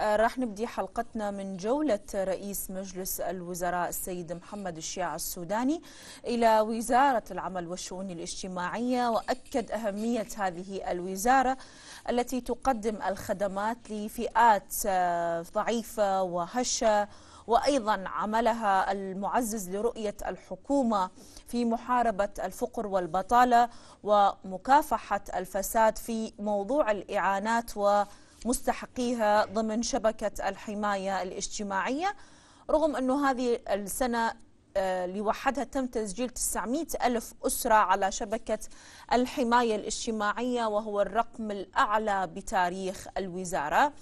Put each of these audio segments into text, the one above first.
آه، راح نبدي حلقتنا من جولة رئيس مجلس الوزراء السيد محمد الشيع السوداني إلى وزارة العمل والشؤون الاجتماعية وأكد أهمية هذه الوزارة التي تقدم الخدمات لفئات آه، ضعيفة وهشة وأيضا عملها المعزز لرؤية الحكومة في محاربة الفقر والبطالة ومكافحة الفساد في موضوع الإعانات و مستحقيها ضمن شبكة الحماية الاجتماعية رغم أنه هذه السنة آه، لوحدها تم تسجيل 900 ألف أسرة على شبكة الحماية الاجتماعية وهو الرقم الأعلى بتاريخ الوزارة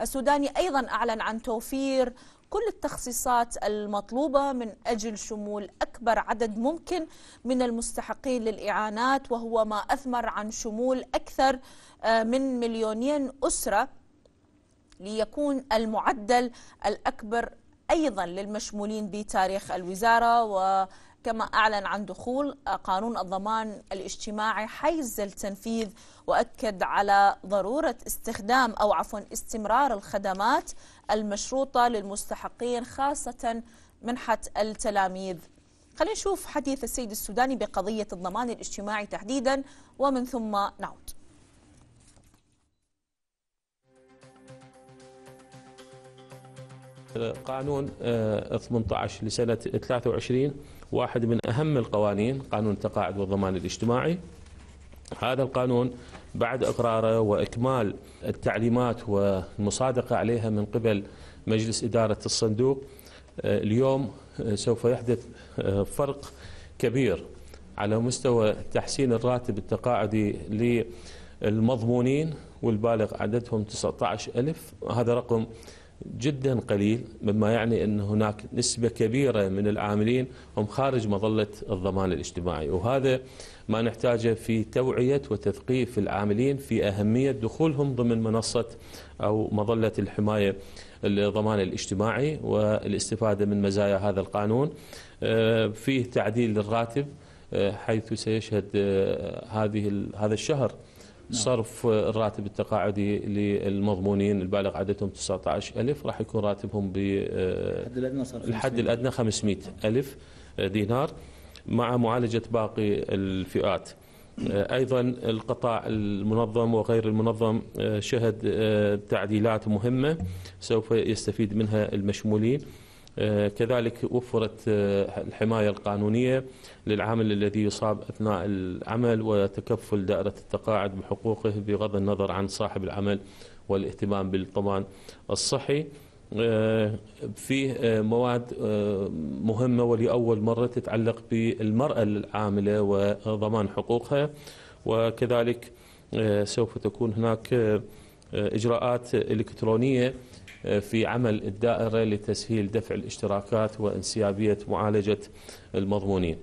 السوداني أيضا أعلن عن توفير كل التخصيصات المطلوبة من أجل شمول أكبر عدد ممكن من المستحقين للإعانات وهو ما أثمر عن شمول أكثر آه، من مليونين أسرة ليكون المعدل الأكبر أيضا للمشمولين بتاريخ الوزارة و كما أعلن عن دخول قانون الضمان الاجتماعي حيز التنفيذ وأكد على ضرورة استخدام أو عفوا استمرار الخدمات المشروطة للمستحقين خاصة منحة التلاميذ خلينا نشوف حديث السيد السوداني بقضية الضمان الاجتماعي تحديدا ومن ثم نعود آه، قانون 18 آه، لسنة 23 واحد من أهم القوانين قانون التقاعد والضمان الاجتماعي هذا القانون بعد إقراره وإكمال التعليمات والمصادقة عليها من قبل مجلس إدارة الصندوق آه، اليوم سوف يحدث فرق كبير على مستوى تحسين الراتب التقاعدي للمضمونين والبالغ عددهم 19 ألف هذا رقم جدا قليل مما يعني أن هناك نسبة كبيرة من العاملين هم خارج مظلة الضمان الاجتماعي وهذا ما نحتاجه في توعية وتثقيف العاملين في أهمية دخولهم ضمن منصة أو مظلة الحماية الضمان الاجتماعي والاستفادة من مزايا هذا القانون آه، فيه تعديل للراتب آه، حيث سيشهد آه، هذه هذا الشهر نعم. صرف الراتب التقاعدي للمضمونين البالغ عددهم 19000 راح يكون راتبهم بالحد آه، الحد الادنى 500 الف آه، دينار مع معالجه باقي الفئات آه، ايضا القطاع المنظم وغير المنظم شهد تعديلات مهمه سوف يستفيد منها المشمولين آه، كذلك وفرت آه، الحماية القانونية للعامل الذي يصاب أثناء العمل وتكفل دائرة التقاعد بحقوقه بغض النظر عن صاحب العمل والاهتمام بالضمان الصحي آه، فيه مواد مهمة ولأول مرة تتعلق بالمرأة العاملة وضمان حقوقها وكذلك سوف تكون هناك إجراءات إلكترونية آه، في عمل الدائرة لتسهيل دفع الاشتراكات وانسيابية معالجة المضمونين